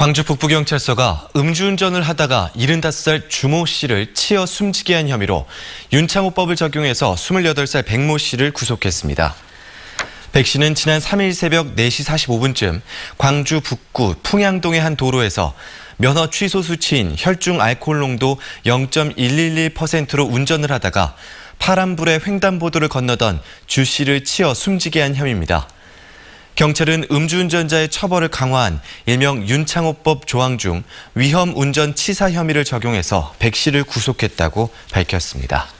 광주 북부경찰서가 음주운전을 하다가 75살 주모 씨를 치어 숨지게 한 혐의로 윤창호법을 적용해서 28살 백모 씨를 구속했습니다. 백 씨는 지난 3일 새벽 4시 45분쯤 광주 북구 풍양동의 한 도로에서 면허 취소 수치인 혈중 알코올 농도 0.111%로 운전을 하다가 파란불에 횡단보도를 건너던 주 씨를 치어 숨지게 한 혐의입니다. 경찰은 음주운전자의 처벌을 강화한 일명 윤창호법 조항 중 위험운전 치사 혐의를 적용해서 백 씨를 구속했다고 밝혔습니다.